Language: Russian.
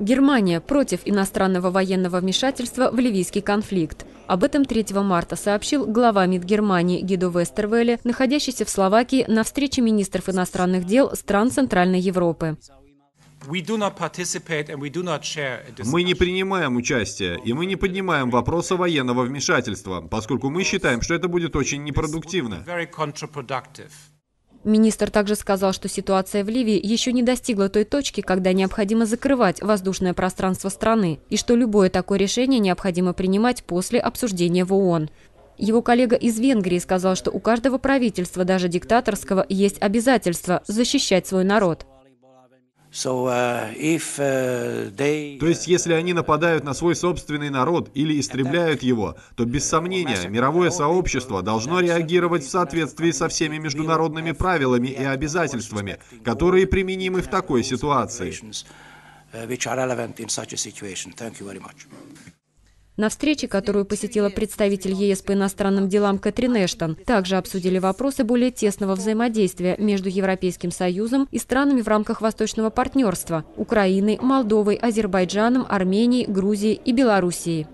Германия против иностранного военного вмешательства в ливийский конфликт. Об этом 3 марта сообщил глава МИД Германии Гидо Вестервеле, находящийся в Словакии на встрече министров иностранных дел стран Центральной Европы. Мы не принимаем участие, и мы не поднимаем вопроса военного вмешательства, поскольку мы считаем, что это будет очень непродуктивно. Министр также сказал, что ситуация в Ливии еще не достигла той точки, когда необходимо закрывать воздушное пространство страны, и что любое такое решение необходимо принимать после обсуждения в ООН. Его коллега из Венгрии сказал, что у каждого правительства, даже диктаторского, есть обязательство защищать свой народ. Uh, uh, то есть, uh, если они нападают на свой собственный народ или истребляют его, то, без сомнения, мировое сообщество должно реагировать в соответствии со всеми международными правилами и обязательствами, которые применимы в такой ситуации. На встрече, которую посетила представитель ЕС по иностранным делам Кэтрин Эштон, также обсудили вопросы более тесного взаимодействия между Европейским Союзом и странами в рамках Восточного партнерства – Украиной, Молдовой, Азербайджаном, Арменией, Грузией и Белоруссией.